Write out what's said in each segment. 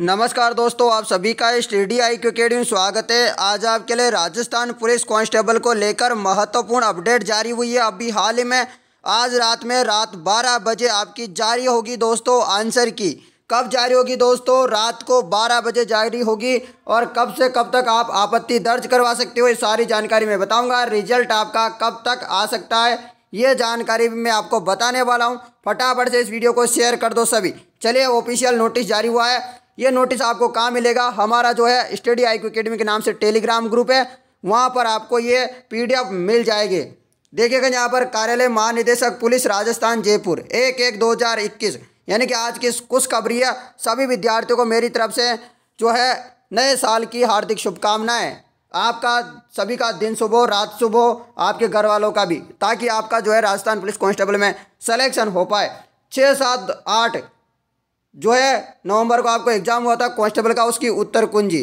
नमस्कार दोस्तों आप सभी का स्टेडी आई क्रिकेट में स्वागत है आज आपके लिए राजस्थान पुलिस कांस्टेबल को लेकर महत्वपूर्ण अपडेट जारी हुई है अभी हाल ही में आज रात में रात 12 बजे आपकी जारी होगी दोस्तों आंसर की कब जारी होगी दोस्तों रात को 12 बजे जारी होगी और कब से कब तक आप आपत्ति दर्ज करवा सकते हो ये सारी जानकारी मैं बताऊँगा रिजल्ट आपका कब तक आ सकता है ये जानकारी भी मैं आपको बताने वाला हूँ फटाफट से इस वीडियो को शेयर कर दो सभी चलिए ऑफिशियल नोटिस जारी हुआ है ये नोटिस आपको कहाँ मिलेगा हमारा जो है स्टडी आई अकेडमी के नाम से टेलीग्राम ग्रुप है वहाँ पर आपको ये पीडीएफ मिल जाएगी देखिएगा यहाँ पर कार्यालय महानिदेशक पुलिस राजस्थान जयपुर एक एक दो हज़ार इक्कीस यानी कि आज की कुछ खबरी है सभी विद्यार्थियों को मेरी तरफ से जो है नए साल की हार्दिक शुभकामनाएं आपका सभी का दिन शुभ हो रात शुभ हो आपके घर वालों का भी ताकि आपका जो है राजस्थान पुलिस कांस्टेबल में सिलेक्शन हो पाए छः सात आठ जो है नवंबर को आपको एग्जाम हुआ था कॉन्स्टेबल का उसकी उत्तर कुंजी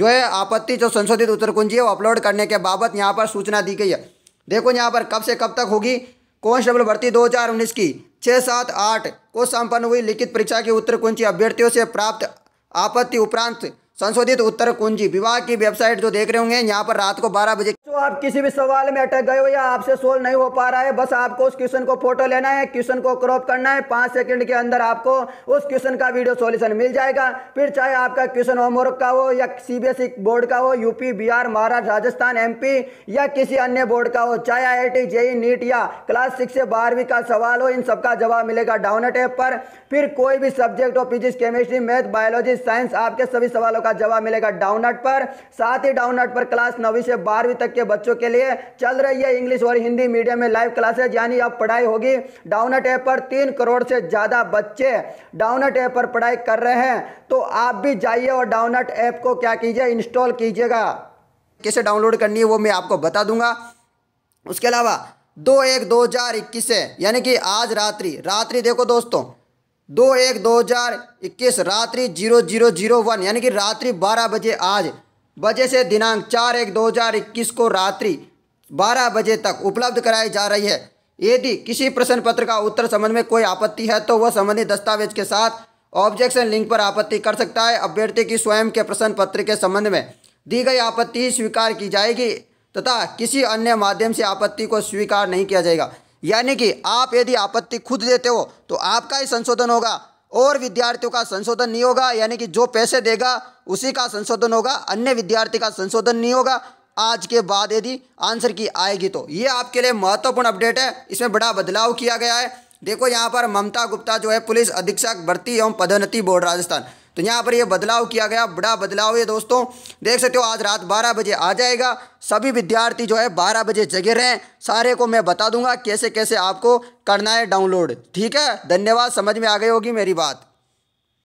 जो है आपत्ति जो संशोधित उत्तर कुंजी है वो अपलोड करने के बाबत यहाँ पर सूचना दी गई है देखो यहाँ पर कब से कब तक होगी कॉन्स्टेबल भर्ती 2019 की छः सात आठ को संपन्न हुई लिखित परीक्षा की उत्तर कुंजी अभ्यर्थियों से प्राप्त आपत्ति उपरांत संशोधित उत्तर कुंजी विभाग की वेबसाइट जो देख रहे होंगे यहाँ पर रात को बारह बजे आप किसी भी सवाल में अटक गए हो या आपसे सोल्व नहीं हो पा रहा है बस आपको उस क्वेश्चन को फोटो लेना है क्वेश्चन को क्रॉप करना है पांच सेकंड के अंदर आपको उस क्वेश्चन का वीडियो सॉल्यूशन मिल जाएगा फिर चाहे आपका क्वेश्चन होमवर्क का हो या सीबीएसई बोर्ड का हो यूपी बिहार महाराष्ट्र राजस्थान एम या किसी अन्य बोर्ड का हो चाहे आई जेई नीट या क्लास सिक्स से बारहवीं का सवाल हो इन सबका जवाब मिलेगा डाउनलोड ऐप पर फिर कोई भी सब्जेक्ट हो physics chemistry math biology science आपके सभी सवालों का जवाब मिलेगा डाउनलोड पर साथ ही डाउनलोड पर क्लास नौवीं से बारहवीं तक के बच्चों के लिए चल रही है इंग्लिश और हिंदी मीडियम में लाइव क्लासेज यानी अब पढ़ाई होगी डाउनट ऐप पर तीन करोड़ से ज़्यादा बच्चे डाउनट ऐप पर पढ़ाई कर रहे हैं तो आप भी जाइए और डाउनट ऐप को क्या कीजिए इंस्टॉल कीजिएगा कैसे डाउनलोड करनी है वो मैं आपको बता दूंगा उसके अलावा दो एक दो हज़ार इक्कीस है यानी कि आज रात्रि रात्रि देखो दोस्तों दो एक दो हज़ार इक्कीस रात्रि जीरो जीरो जीरो वन यानी कि रात्रि बारह बजे आज बजे से दिनांक चार एक दो हजार इक्कीस को रात्रि बारह बजे तक उपलब्ध कराई जा रही है यदि किसी प्रश्न पत्र का उत्तर संबंध में कोई आपत्ति है तो वह संबंधित दस्तावेज के साथ ऑब्जेक्शन लिंक पर आपत्ति कर सकता है अभ्यर्थी की स्वयं के प्रश्न पत्र के संबंध में दी गई आपत्ति स्वीकार की जाएगी तथा किसी अन्य माध्यम से आपत्ति को स्वीकार नहीं किया जाएगा यानी कि आप यदि आपत्ति खुद देते हो तो आपका ही संशोधन होगा और विद्यार्थियों का संशोधन नहीं होगा यानी कि जो पैसे देगा उसी का संशोधन होगा अन्य विद्यार्थी का संशोधन नहीं होगा आज के बाद यदि आंसर की आएगी तो ये आपके लिए महत्वपूर्ण अपडेट है इसमें बड़ा बदलाव किया गया है देखो यहाँ पर ममता गुप्ता जो है पुलिस अधीक्षक भर्ती एवं पदोन्नति बोर्ड राजस्थान तो यहाँ पर ये बदलाव किया गया बड़ा बदलाव है दोस्तों देख सकते हो आज रात बारह बजे आ जाएगा सभी विद्यार्थी जो है बारह बजे जगे रहें सारे को मैं बता दूंगा कैसे कैसे आपको करना है डाउनलोड ठीक है धन्यवाद समझ में आ गई होगी मेरी बात